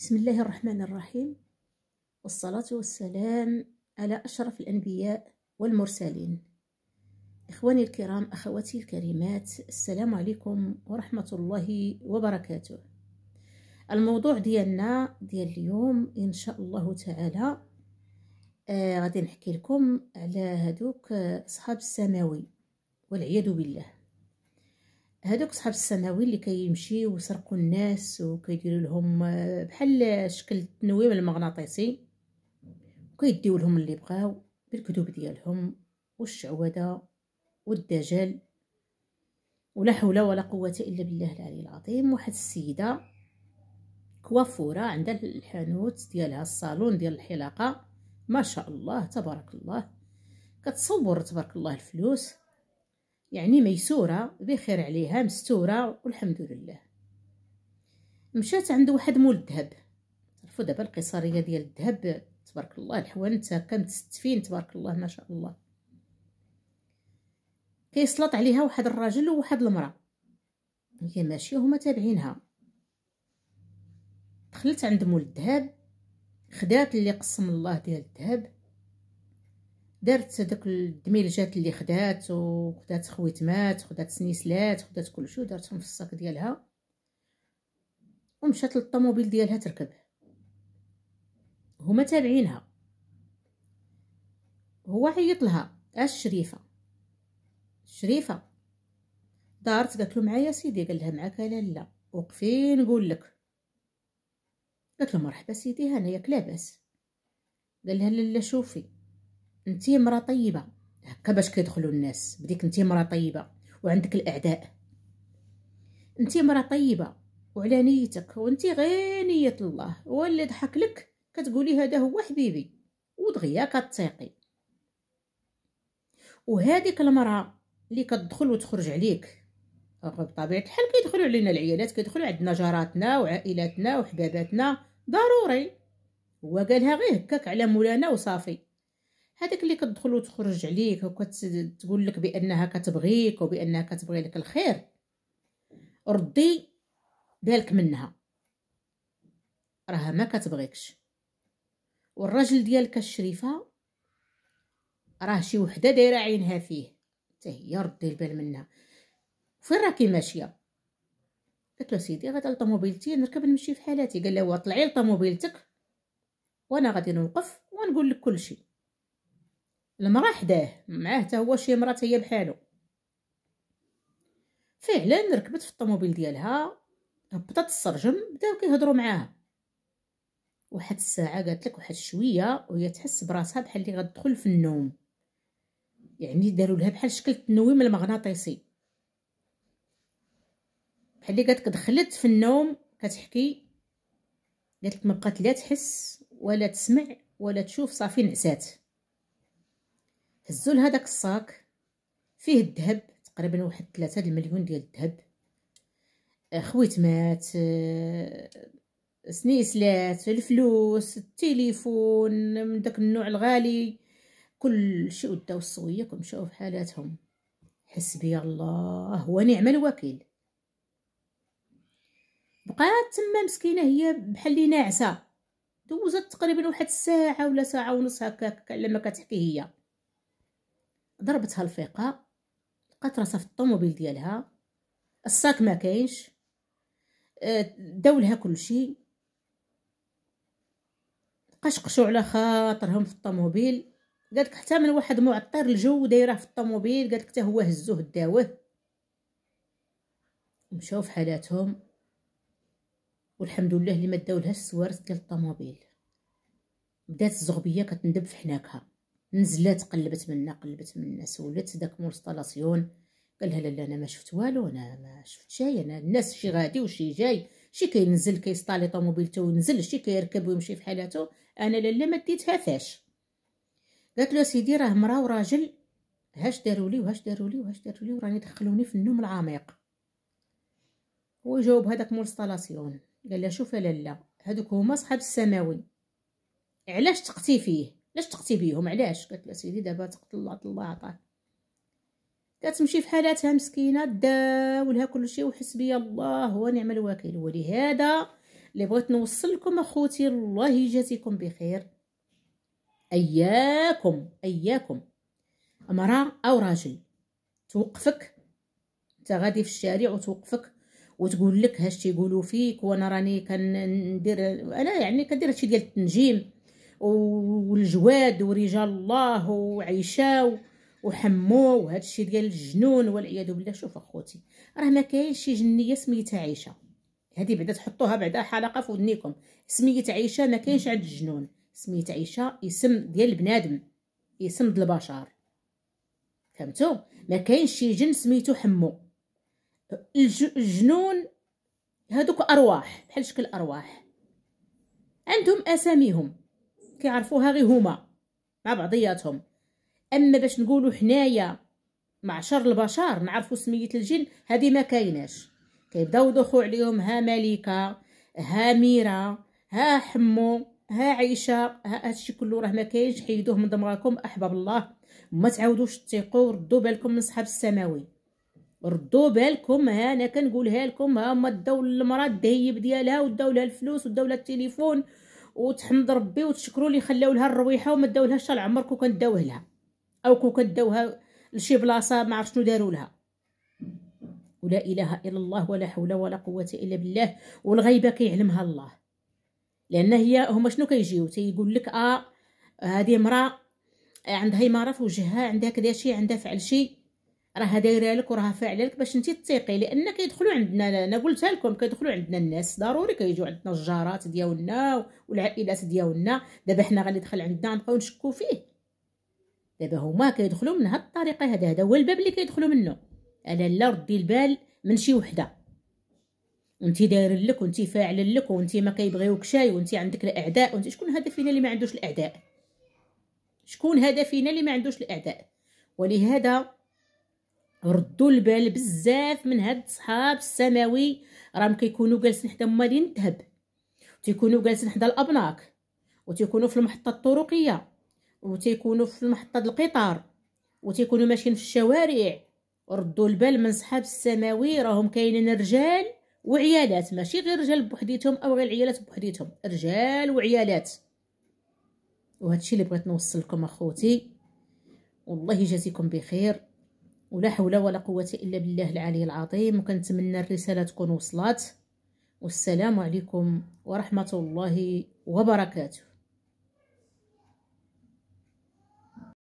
بسم الله الرحمن الرحيم والصلاة والسلام على أشرف الأنبياء والمرسلين إخواني الكرام أخواتي الكريمات السلام عليكم ورحمة الله وبركاته الموضوع ديالنا ديال اليوم إن شاء الله تعالى آه غادي نحكي لكم على هدوك أصحاب السماوي والعياذ بالله هذوك صحاب السماوي اللي كيمشيو ويسرقوا الناس وكيديروا لهم آه، بحال شكل التنويم المغناطيسي وكيديو لهم اللي بغاو بالكذوب ديالهم والشعوذه والدجال ولا حول ولا قوه الا بالله العلي العظيم واحد السيده كوافوره عندها الحانوت ديالها الصالون ديال الحلاقه ما شاء الله تبارك الله كتصور تبارك الله الفلوس يعني ميسورة بخير عليها مستورة والحمد لله مشات عند واحد مول الذهب عرفوا دابا القصرية ديال الذهب تبارك الله الحوانت كانت ستفين تبارك الله ما شاء الله كيسلط عليها واحد الراجل وواحد المرأة هي ماشية هما تابعينها دخلت عند مول الذهب خدات اللي قسم الله ديال الذهب دارت داك الدميلجات اللي خدات وخدات خويتمات خدات سنيسلات خدات كلشي ودارتهم في الصاك ديالها ومشات للطوموبيل ديالها تركب هما تابعينها هو عيط لها اش شريفه شريفه دارت قالت له معايا سيدي قال لها معاك لا لا وقفي نقول لك قالت له مرحبا سيدي هنايا كلاباس لاباس قال لها لا شوفي انت مرا طيبه هكا باش كيدخلوا الناس بديك انت مرا طيبه وعندك الاعداء انت مرا طيبه وعلى نيتك وانت غير نيه الله واللي ضحك لك كتقولي هذا هو حبيبي ودغيا كتيقي وهذيك المراه اللي كتدخل وتخرج عليك بطبيعه الحال كيدخلوا علينا العيالات كيدخلوا عندنا جاراتنا وعائلاتنا وحباباتنا ضروري هو قالها غير هكاك على مولانا وصافي هذاك اللي كتدخل وتخرج عليك وكتقول لك بانها كتبغيك وبانها كتبغي لك الخير ردي بالك منها راها ما كتبغيكش والراجل ديالك الشريفه راه شي وحده دايره عينها فيه حتى هي ردي البال منها فين راكي ماشيه قلت له سيدي غادا لطوموبيلتي نركب نمشي في حالاتي قال له طلعي لطوموبيلتك وانا غادي نوقف ونقول لك كل شيء المرا حداه معاه حتى هو شي مرات هي بحالو فعلا ركبت في الطوموبيل ديالها هبطت السرجم بداو كيهضروا معاها واحد الساعه قالت لك واحد شويه وهي تحس براسها بحال اللي غتدخل في النوم يعني داروا لها بحال شكل التنويم المغناطيسي بحال اللي قالت دخلت في النوم كتحكي قالت لك ما بقات لا تحس ولا تسمع ولا تشوف صافي نعسات هزوا لهداك الصاك فيه الذهب تقريبا واحد ثلاثة المليون ديال الذهب آه، خويتمات آه، سنيسلات الفلوس التليفون من داك النوع الغالي كل شيء وداو الصويه ومشاو في حالاتهم حسبي الله ونعم الوكيل بقات تما مسكينه هي بحال اللي ناعسه دوزت تقريبا واحد الساعه ولا ساعه ونص هكاك لما كتحكي هي ضربتها الفيقة لقات راسها في الطوموبيل ديالها الساك ما كاينش أه، داولها كلشي قشقشوا على خاطرهم في الطوموبيل قالك حتى من واحد معطر الجو دايره في الطوموبيل قالك حتى هو هزوه داوه مشاو في حالاتهم والحمد لله اللي ما داولهاش السوارت ديال الطوموبيل بدات الزغبيه كتندب في حناكها نزلات قلبت منا قلبت منا سولت داك مونستالاسيون قالها لا لا انا ما شفت والو انا ما شفت شي انا الناس شي غادي وشي جاي شي كينزل كيسطالي طوموبيلته وينزل شي كيركب ويمشي في حالته انا لالا ما ديتها فاش قالت له سيدي راه مرا وراجل هاش داروا لي وهاش داروا لي وهاش داروا لي وراني دخلوني في النوم العميق هو جاوب هذاك مونستالاسيون قال لها شوف لا هذوك هما صحاب السماوي علاش تقتي فيه علاش تقتي بيهم علاش قالت له سيدي دابا تقتل الله الله عطاه كتمشي في حالاتها مسكينه داولها كلشي وحسبي الله ونعم الوكيل ولهذا اللي بغيت نوصل لكم اخوتي الله يجازيكم بخير اياكم اياكم امراه او راجل توقفك انت غادي في الشارع وتوقفك وتقول لك هاش تيقولوا فيك وانا راني كندير انا يعني كندير هادشي ديال التنجيم والجواد ورجال الله وعيشاو وحمو وهذا الشيء ديال الجنون والعياذ بالله شوف اخوتي راه ما كاينش شي جنيه سميتها عيشه هذه بعدا تحطوها بعدا حلقه في ودنيكم سميت عيشه ما كاينش عند الجنون سميت عيشه اسم ديال البنادم اسم ديال البشر فهمتوا ما كاينش شي جن سميتو حمو الجنون هادوك ارواح بحال شكل ارواح عندهم اساميهم كيعرفوها غير هما مع بعضياتهم اما باش نقولوا حنايا معشر البشر نعرفوا سميه الجن هذه ما كايناش كيبداو يدخلوا عليهم ها ملكه ها ميره ها حمو ها عيشه ها هادشي كله راه ما كاينش حيدوه من دماغكم احباب الله ما تعاودوش تيقوا ردوا بالكم من صحاب السماوي ردوا بالكم ها انا كنقولها لكم ها هما داو للمراه الدهيب ديالها وداو لها الفلوس وداو لها التليفون وتحمد ربي وتشكروا اللي خلاو لها الرويحه وما لهاش طال عمرك وكان لها او كون كداوها لشي بلاصه ما عرفت شنو داروا لها ولا اله الا الله ولا حول ولا قوه الا بالله والغيبه كيعلمها الله لان هي هما شنو كيجيو تيقول لك اه هذه امراه عندها في وجهها عندها كذا شي عندها فعل شي راها دايره لك وراها فاعله لك باش انت تثيقي لان كيدخلوا عندنا انا قلتها لكم كيدخلوا عندنا الناس ضروري كيجيو عندنا الجارات ديالنا والعائلات ديالنا دابا حنا غادي دخل عندنا نبقاو نشكو فيه دابا هما كيدخلوا من هاد الطريقه هذا هذا هو الباب اللي كيدخلوا منه انا لا ردي البال من شي وحده وانت داير لك وانت فاعل لك وانت ما كيبغيوك شاي وانت عندك الاعداء وانت شكون هذا فينا اللي ما عندوش الاعداء شكون هذا فينا اللي ما عندوش الاعداء ولهذا ردوا البال بزاف من هاد الصحاب السماوي راهم كيكونوا جالسين حدا مالين الذهب تيكونوا جالسين حدا الابناك وتيكونوا في المحطه الطرقيه وتيكونوا في المحطه القطار وتيكونوا ماشيين في الشوارع ردوا البال من صحاب السماوي راهم كاينين رجال وعيالات ماشي غير رجال بوحديتهم او غير عيالات بوحديتهم رجال وعيالات الشيء اللي بغيت نوصل لكم اخوتي والله يجازيكم بخير ولا حول ولا قوة إلا بالله العلي العظيم وكنتمنى الرسالة تكون وصلت والسلام عليكم ورحمة الله وبركاته